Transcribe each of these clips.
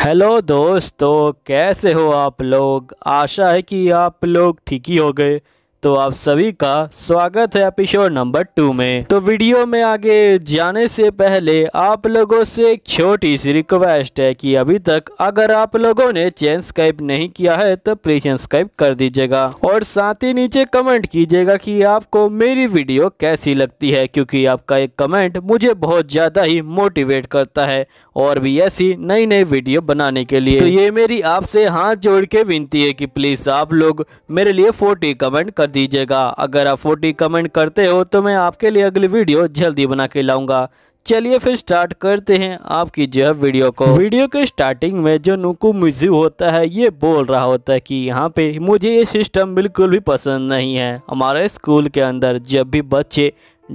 hello दोस्तों कैसे हो आप लोग आशा है कि आप लोग ठीक ही हो गए तो आप सभी का स्वागत है एपिसोड नंबर टू में तो वीडियो में आगे जाने से पहले आप लोगों से एक छोटी सी रिक्वेस्ट है कि अभी तक अगर आप लोगों ने चैन स्काइप नहीं किया है तो प्लीज सब्सक्राइब कर दीजिएगा और साथ ही नीचे कमेंट कीजिएगा कि आपको मेरी वीडियो कैसी लगती है क्योंकि आपका एक कमेंट मुझे बहुत ज़्यादा ही मोटिवेट करता है और भी ऐसी नई नई वीडियो बनाने के लिए तो ये मेरी आपसे हाथ जोड़ के विनती है कि प्लीज़ आप लोग मेरे लिए फोर्टी कमेंट कर दीजिएगा अगर आप फोर्टी कमेंट करते हो तो मैं आपके लिए अगली वीडियो जल्दी बना के लाऊंगा चलिए फिर स्टार्ट करते हैं आपकी जो है वीडियो को वीडियो के स्टार्टिंग में जो नुकू म्यूजिक होता है ये बोल रहा होता है कि यहाँ पे मुझे ये सिस्टम बिल्कुल भी पसंद नहीं है हमारे स्कूल के अंदर जब भी बच्चे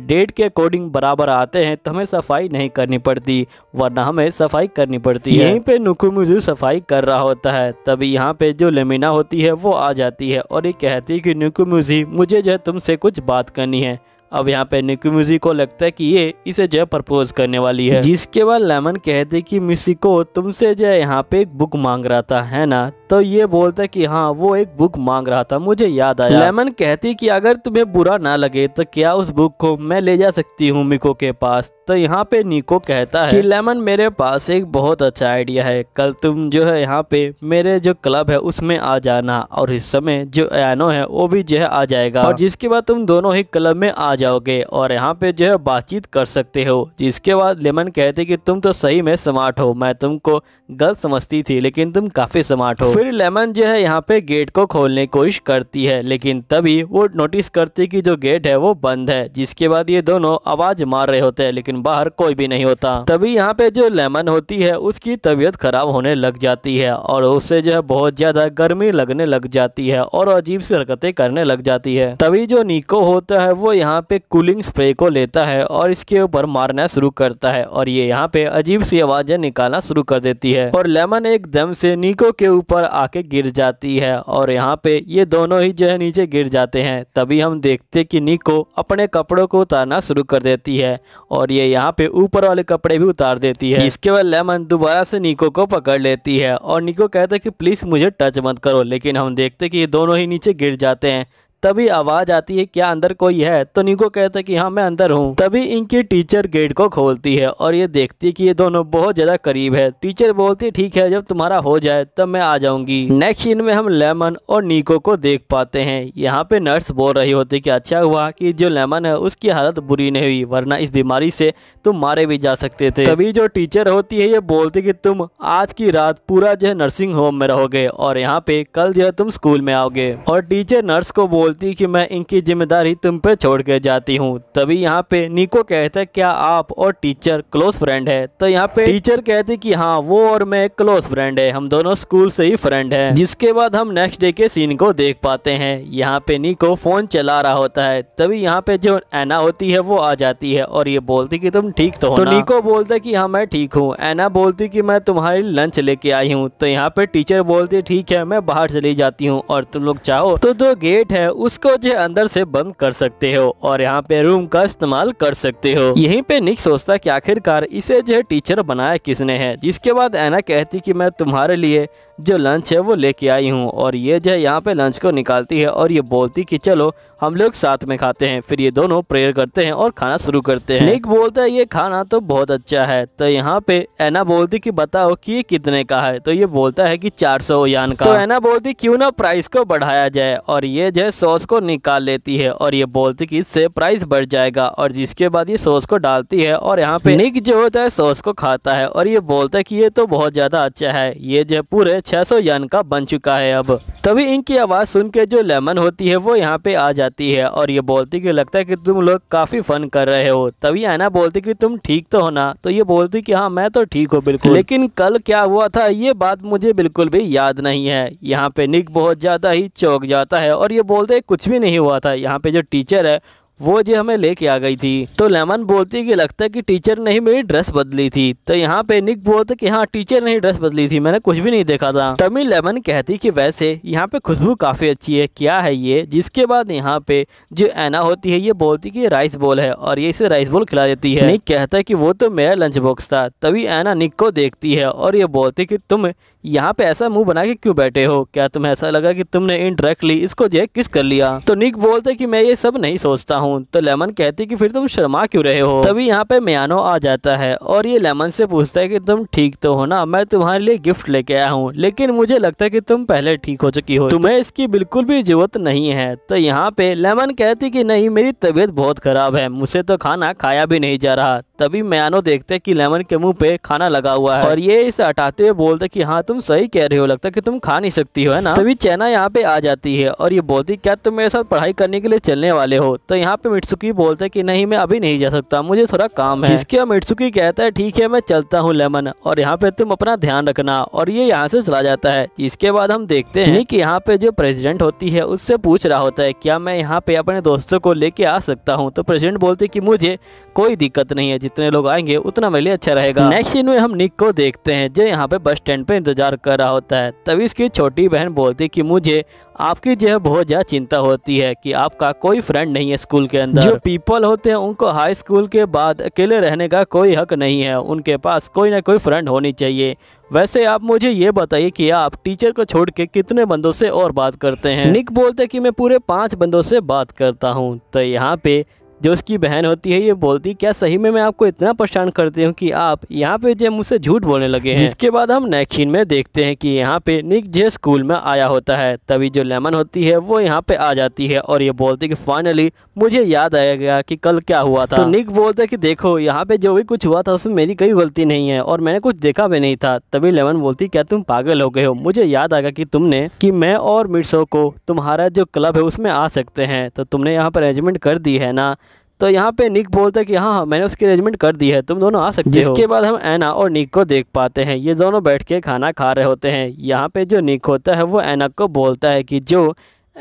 डेट के अकॉर्डिंग बराबर आते हैं तो हमें सफाई नहीं करनी पड़ती वरना हमें सफाई करनी पड़ती है यहीं पे नुकुमुजू सफाई कर रहा होता है तभी यहाँ पे जो लेमिना होती है वो आ जाती है और ये कहती है कि नुकुमुजी मुझे जो है तुमसे कुछ बात करनी है अब यहाँ पे निकुमुजी को लगता है कि ये इसे जो है प्रपोज करने वाली है जिसके बाद लेमन कहते कि मिसिको तुमसे जो है यहाँ पे एक बुक मांग रहा था है ना तो ये बोलता कि हाँ वो एक बुक मांग रहा था मुझे याद आया लेमन कहती कि अगर तुम्हें बुरा ना लगे तो क्या उस बुक को मैं ले जा सकती हूँ मिको के पास तो यहाँ पे निको कहता है कि लेमन मेरे पास एक बहुत अच्छा आइडिया है कल तुम जो है यहाँ पे मेरे जो क्लब है उसमें आ जाना और इस समय जो एनो है वो भी जो है आ जाएगा और जिसके बाद तुम दोनों ही क्लब में आ जाओगे और यहाँ पे जो है बातचीत कर सकते हो जिसके बाद लेमन कहते कि तुम तो सही में स्मार्ट हो मैं तुमको गलत समझती थी लेकिन तुम काफ़ी स्मार्ट हो फिर लेमन जो है यहाँ पे गेट को खोलने की कोशिश करती है लेकिन तभी वो नोटिस करती है कि जो गेट है वो बंद है जिसके बाद ये दोनों आवाज मार रहे होते हैं लेकिन बाहर कोई भी नहीं होता तभी यहाँ पे जो लेमन होती है उसकी तबीयत खराब होने लग जाती है और उसे जो है बहुत ज्यादा गर्मी लगने लग जाती है और अजीब सी हरकतें करने लग जाती है तभी जो निको होता है वो यहाँ पे कूलिंग स्प्रे को लेता है और इसके ऊपर मारना शुरू करता है और ये यहाँ पे अजीब सी आवाजें निकालना शुरू कर देती है और लेमन एकदम से निको के ऊपर आके गिर जाती है और यहाँ पे ये दोनों ही जो है नीचे गिर जाते हैं तभी हम देखते कि निको अपने कपड़ों को उतारना शुरू कर देती है और ये यहाँ पे ऊपर वाले कपड़े भी उतार देती है इसके बाद लेमन दोबारा से निको को पकड़ लेती है और निको कहता है कि प्लीज़ मुझे टच मत करो लेकिन हम देखते कि ये दोनों ही नीचे गिर जाते हैं तभी आवाज़ आती है क्या अंदर कोई है तो निको कहता है कि हाँ मैं अंदर हूँ तभी इनकी टीचर गेट को खोलती है और ये देखती है कि ये दोनों बहुत ज़्यादा करीब है टीचर बोलती है ठीक है जब तुम्हारा हो जाए तब मैं आ जाऊंगी नेक्स्ट इन में हम लेमन और निको को देख पाते हैं यहाँ पे नर्स बोल रही होती कि अच्छा हुआ कि जो लेमन है उसकी हालत बुरी नहीं हुई वरना इस बीमारी से तुम मारे भी जा सकते थे तभी जो टीचर होती है ये बोलती कि तुम आज की रात पूरा जो है नर्सिंग होम में रहोगे और यहाँ पे कल जो है तुम स्कूल में आओगे और टीचर नर्स को बोल गलती कि मैं इनकी जिम्मेदारी तुम पे छोड़ के जाती हूँ तभी यहाँ पे निको कहता हैं क्या आप और टीचर क्लोज फ्रेंड है तो यहाँ पे टीचर कहती कि हाँ वो और मैं क्लोज फ्रेंड है हम दोनों स्कूल से ही फ्रेंड है जिसके बाद हम नेक्स्ट डे के सीन को देख पाते हैं यहाँ पे निको फोन चला रहा होता है तभी यहाँ पे जो एना होती है वो आ जाती है और ये बोलती की तुम ठीक तो हो तो निको बोलता की हाँ मैं ठीक हूँ एना बोलती की मैं तुम्हारी लंच लेके आई हूँ तो यहाँ पे टीचर बोलती ठीक है मैं बाहर चली जाती हूँ और तुम लोग चाहो तो जो गेट है उसको जो अंदर से बंद कर सकते हो और यहाँ पे रूम का इस्तेमाल कर सकते हो यहीं पे निक सोचता कि आखिरकार इसे जो टीचर बनाया किसने है जिसके बाद एना कहती कि मैं तुम्हारे लिए जो लंच है वो लेके आई हूँ और ये जो है यहाँ पे लंच को निकालती है और ये बोलती कि चलो हम लोग साथ में खाते हैं फिर ये दोनों प्रेयर करते हैं और खाना शुरू करते हैं निक बोलता है ये खाना तो बहुत अच्छा है तो यहाँ पे ऐना बोलती कि बताओ कि ये कितने का है तो ये बोलता है कि 400 सौ यान का तो ऐना बोलती क्यों ना प्राइस को बढ़ाया जाए और ये जो है सॉस को निकाल लेती है और ये बोलती की इससे प्राइस बढ़ जाएगा और जिसके बाद ये सॉस को डालती है और यहाँ पे निक जो होता है सॉस को खाता है और ये बोलता है की ये तो बहुत ज़्यादा अच्छा है ये जो है पूरे 600 यन का बन चुका है अब तभी इनकी आवाज़ सुन के जो लेमन होती है वो यहाँ पे आ जाती है और ये बोलती कि लगता है कि तुम लोग काफ़ी फन कर रहे हो तभी ऐना बोलती कि तुम ठीक तो हो ना तो ये बोलती कि हाँ मैं तो ठीक हूँ बिल्कुल लेकिन कल क्या हुआ था ये बात मुझे बिल्कुल भी याद नहीं है यहाँ पे निक बहुत ज़्यादा ही चौक जाता है और ये बोलते कुछ भी नहीं हुआ था यहाँ पे जो टीचर है वो जो हमें लेके आ गई थी तो लेमन बोलती कि लगता है कि टीचर ने ही मेरी ड्रेस बदली थी तो यहाँ पे निक बोलते कि हाँ टीचर ने ही ड्रेस बदली थी मैंने कुछ भी नहीं देखा था तभी लेमन कहती कि वैसे यहाँ पे खुशबू काफ़ी अच्छी है क्या है ये जिसके बाद यहाँ पे जो एना होती है ये बोलती की राइस बॉल है और ये इसे राइस बॉल खिला देती है निक कहता है की वो तो मेरा लंच बॉक्स था तभी एना निक को देखती है और ये बोलती की तुम यहाँ पे ऐसा मुंह बना के क्यों बैठे हो क्या तुम्हें ऐसा लगा कि तुमने इनडायरेक्टली इसको जो किस कर लिया तो निक बोलते कि मैं ये सब नहीं सोचता हूँ तो लेमन कहती कि फिर तुम शर्मा क्यों रहे हो तभी यहाँ पे मियानो आ जाता है और ये लेमन से पूछता है कि तुम ठीक तो हो ना मैं तुम्हारे लिए गिफ्ट लेके आया हूँ लेकिन मुझे लगता है की तुम पहले ठीक हो चुकी हो तुम्हें इसकी बिल्कुल भी जरूरत नहीं है तो यहाँ पे लेमन कहती की नहीं मेरी तबीयत बहुत खराब है मुझे तो खाना खाया भी नहीं जा रहा तभी मियानो देखते की लेमन के मुँह पे खाना लगा हुआ है और ये इसे हटाते हुए बोलते की हाँ तुम तुम सही कह रहे हो लगता है कि तुम खा नहीं सकती हो है ना तभी चैना यहाँ पे आ जाती है और ये बोलती क्या तुम मेरे साथ पढ़ाई करने के लिए चलने वाले हो तो यहाँ पे मिटसुकी बोलते हैं कि नहीं मैं अभी नहीं जा सकता मुझे थोड़ा काम है जिसके मिटसुकी कहता है ठीक है मैं चलता हूँ लेमन और यहाँ पे तुम अपना ध्यान रखना और ये यहाँ से चला जाता है इसके बाद हम देखते है की यहाँ पे जो प्रेसिडेंट होती है उससे पूछ रहा होता है क्या मैं यहाँ पे अपने दोस्तों को लेके आ सकता हूँ तो प्रेसिडेंट बोलते की मुझे कोई दिक्कत नहीं है जितने लोग आएंगे उतना मेरे लिए अच्छा रहेगा नेक्स्ट सीन में हम निक को देखते हैं जो यहाँ पे बस स्टैंड पे इंतजार इंतज़ार कर रहा होता है तभी इसकी छोटी बहन बोलती कि मुझे आपकी जो है बहुत ज़्यादा चिंता होती है कि आपका कोई फ्रेंड नहीं है स्कूल के अंदर जो पीपल होते हैं उनको हाई स्कूल के बाद अकेले रहने का कोई हक नहीं है उनके पास कोई ना कोई फ्रेंड होनी चाहिए वैसे आप मुझे ये बताइए कि आप टीचर को छोड़ के कितने बंदों से और बात करते हैं निक बोलते कि मैं पूरे पांच बंदों से बात करता हूँ तो यहाँ पे जो उसकी बहन होती है ये बोलती क्या सही में मैं आपको इतना परेशान करती हूँ कि आप यहाँ पे जे मुझसे झूठ बोलने लगे हैं जिसके बाद हम नैखीन में देखते हैं कि यहाँ पे निक जे स्कूल में आया होता है तभी जो लेमन होती है वो यहाँ पे आ जाती है और ये बोलती कि फाइनली मुझे याद आया गया कि कल क्या हुआ था तो निक बोलते की कि देखो यहाँ पे जो भी कुछ हुआ था उसमें मेरी कोई गलती नहीं है और मैंने कुछ देखा भी नहीं था तभी लेमन बोलती क्या तुम पागल हो गए हो मुझे याद आ गया कि तुमने की मैं और मिर्सो को तुम्हारा जो क्लब है उसमें आ सकते हैं तो तुमने यहाँ पर अरेंजमेंट कर दी है ना तो यहाँ पे निक बोलता है कि हाँ हाँ मैंने उसकी अरेंजमेंट कर दी है तुम दोनों आ सकते जिसके हो जिसके बाद हम ऐना और निक को देख पाते हैं ये दोनों बैठ के खाना खा रहे होते हैं यहाँ पे जो निक होता है वो एना को बोलता है कि जो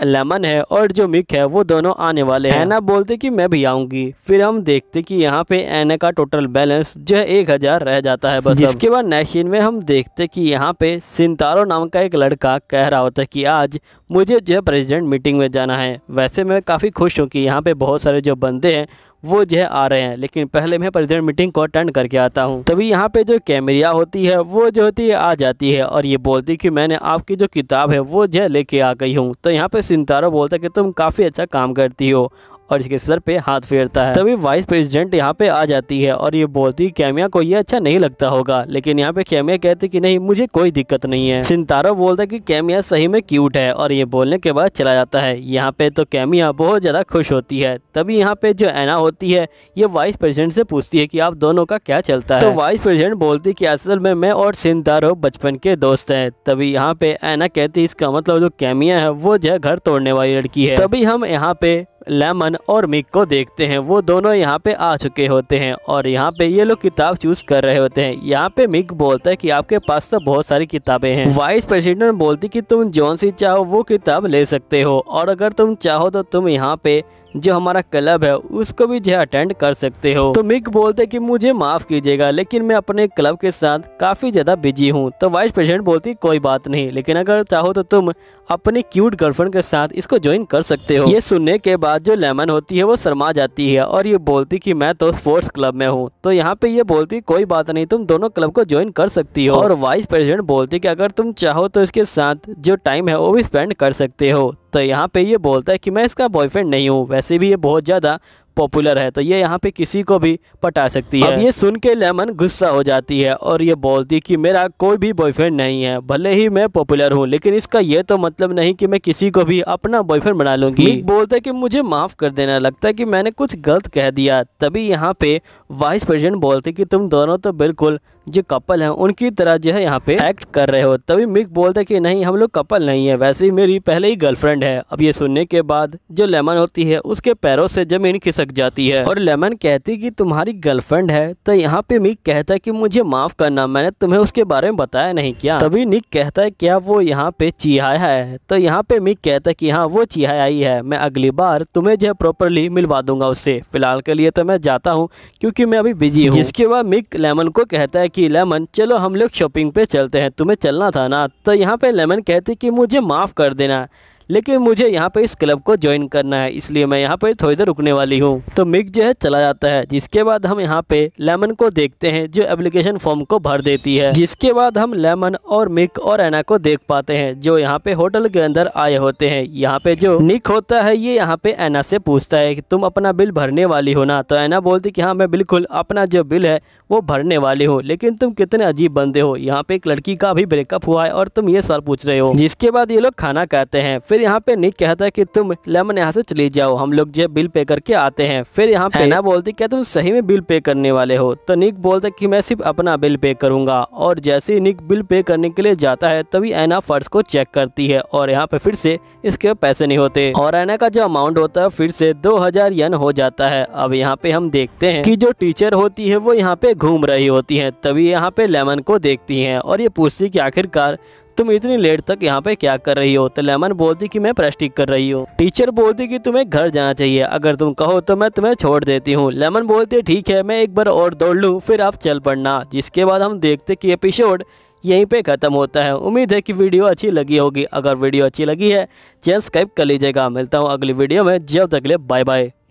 लेमन है और जो मिक है वो दोनों आने वाले हैं ऐना बोलते कि मैं भी आऊंगी फिर हम देखते कि यहाँ पे ऐना का टोटल बैलेंस जो है एक हजार रह जाता है बस इसके बाद नेक्स्ट में हम देखते कि यहाँ पे सिंतारो नाम का एक लड़का कह रहा होता है कि आज मुझे जो है प्रेसिडेंट मीटिंग में जाना है वैसे मैं काफ़ी खुश हूँ कि यहाँ पे बहुत सारे जो बंदे हैं वो जो है आ रहे हैं लेकिन पहले मैं प्रेजिडेंट मीटिंग को अटेंड करके आता हूँ तभी यहाँ पे जो कैमरिया होती है वो जो होती है आ जाती है और ये बोलती कि मैंने आपकी जो किताब है वो जो लेके आ गई हूँ तो यहाँ पे सिंतारो बोलता कि तुम काफ़ी अच्छा काम करती हो और इसके सर पे हाथ फेरता है तभी वाइस प्रेसिडेंट यहाँ पे आ जाती है और ये बोलती कैमिया को ये अच्छा नहीं लगता होगा लेकिन यहाँ पे कैमिया कहती कि नहीं मुझे कोई दिक्कत नहीं है सिंतारो बोलता कि कैमिया सही में क्यूट है और ये बोलने के बाद चला जाता है यहाँ पे तो कैमिया बहुत ज़्यादा खुश होती है तभी यहाँ पे जो एना होती है ये वाइस प्रेसिडेंट से पूछती है की आप दोनों का क्या चलता तो है तो वाइस प्रेसिडेंट बोलती की असल में मैं और सिंतारो बचपन के दोस्त है तभी यहाँ पे एना कहती इसका मतलब जो कैमिया है वो जो घर तोड़ने वाली लड़की है तभी हम यहाँ पे लेमन और मिक को देखते हैं वो दोनों यहाँ पे आ चुके होते हैं और यहाँ पे ये लोग किताब चूज कर रहे होते हैं यहाँ पे मिक बोलता है कि आपके पास तो बहुत सारी किताबें हैं वाइस प्रेसिडेंट बोलती कि तुम जोन सी चाहो वो किताब ले सकते हो और अगर तुम चाहो तो तुम यहाँ पे जो हमारा क्लब है उसको भी जो अटेंड कर सकते हो तो मिक बोलते कि मुझे माफ कीजिएगा लेकिन मैं अपने क्लब के साथ काफी ज्यादा बिजी हूँ तो वाइस प्रेसिडेंट बोलती कोई बात नहीं लेकिन अगर चाहो तो तुम अपनी क्यूट गर्लफ्रेंड के साथ इसको ज्वाइन कर सकते हो ये सुनने के बाद बाद जो लेमन होती है वो शर्मा जाती है और ये बोलती कि मैं तो स्पोर्ट्स क्लब में हूँ तो यहाँ पे ये बोलती कोई बात नहीं तुम दोनों क्लब को ज्वाइन कर सकती हो और वाइस प्रेसिडेंट बोलती कि अगर तुम चाहो तो इसके साथ जो टाइम है वो भी स्पेंड कर सकते हो तो यहाँ पे ये बोलता है कि मैं इसका बॉयफ्रेंड नहीं हूँ वैसे भी ये बहुत ज़्यादा पॉपुलर है तो ये यहाँ पे किसी को भी पटा सकती है अब ये सुन के लेमन गुस्सा हो जाती है और ये बोलती कि मेरा कोई भी बॉयफ्रेंड नहीं है भले ही मैं पॉपुलर हूँ लेकिन इसका ये तो मतलब नहीं कि मैं किसी को भी अपना बॉयफ्रेंड बना लूंगी बोलते कि मुझे माफ़ कर देना लगता है कि मैंने कुछ गलत कह दिया तभी यहाँ पे वाइस प्रेसिडेंट बोलते कि तुम दोनों तो बिल्कुल जो कपल हैं उनकी तरह जो है यहाँ पे एक्ट कर रहे हो तभी मिक बोलते कि नहीं हम लोग कपल नहीं है वैसे ही मेरी पहले ही गर्लफ्रेंड है अब ये सुनने के बाद जो लेमन होती है उसके पैरों से जमीन खिसक तक जाती है और लेमन कहती कि तुम्हारी गर्लफ्रेंड है तो यहाँ पे मिक कहता है कि मुझे माफ करना मैंने तुम्हें उसके बारे में बताया नहीं क्या तभी निक कहता है क्या हाँ, वो यहाँ पे चिहाया है तो यहाँ पे मिक कहता है की हाँ वो चिहाया आई है मैं अगली बार तुम्हें जो है प्रॉपरली मिलवा दूंगा उससे फिलहाल के लिए तो मैं जाता हूँ क्यूँकी मैं अभी बिजी हूँ जिसके बाद मिक लेमन को कहता है की लेमन चलो हम लोग शॉपिंग पे चलते हैं तुम्हें चलना था ना तो यहाँ पे लेमन कहती कि मुझे माफ़ कर देना लेकिन मुझे यहाँ पे इस क्लब को ज्वाइन करना है इसलिए मैं यहाँ पे थोड़ी देर रुकने वाली हूँ तो मिक जो है चला जाता है जिसके बाद हम यहाँ पे लेमन को देखते हैं जो एप्लीकेशन फॉर्म को भर देती है जिसके बाद हम लेमन और मिक और एना को देख पाते हैं जो यहाँ पे होटल के अंदर आए होते हैं यहाँ पे जो निक होता है ये यहाँ पे एना से पूछता है की तुम अपना बिल भरने वाली हो ना तो एना बोलती की हाँ मैं बिल्कुल अपना जो बिल है वो भरने वाली हूँ लेकिन तुम कितने अजीब बंदे हो यहाँ पे एक लड़की का भी ब्रेकअप हुआ है और तुम ये सवाल पूछ रहे हो जिसके बाद ये लोग खाना कहते हैं फिर यहाँ पे निक कहता है कि तुम लेमन यहाँ से चले जाओ हम लोग जो बिल पे करके आते हैं फिर यहाँ पे ना बोलती क्या तुम सही में बिल पे करने वाले हो तो निक बोलता कि मैं सिर्फ अपना बिल पे करूंगा और जैसे ही निक बिल पे करने के लिए जाता है तभी एना फर्स को चेक करती है और यहाँ पे फिर से इसके पैसे नहीं होते और एना का जो अमाउंट होता है फिर से दो हजार यन हो जाता है अब यहाँ पे हम देखते हैं की जो टीचर होती है वो यहाँ पे घूम रही होती है तभी यहाँ पे लेमन को देखती है और ये पूछती की आखिरकार तुम इतनी लेट तक यहाँ पे क्या कर रही हो तो लेमन बोलती कि मैं प्रैक्टिक कर रही हूँ टीचर बोलती कि तुम्हें घर जाना चाहिए अगर तुम कहो तो मैं तुम्हें छोड़ देती हूँ लेमन बोलते ठीक है मैं एक बार और दौड़ लूँ फिर आप चल पड़ना जिसके बाद हम देखते कि एपिसोड यहीं पे ख़त्म होता है उम्मीद है कि वीडियो अच्छी लगी होगी अगर वीडियो अच्छी लगी है चैनल सब्सक्राइब कर लीजिएगा मिलता हूँ अगली वीडियो में जब तक ले बाय बाय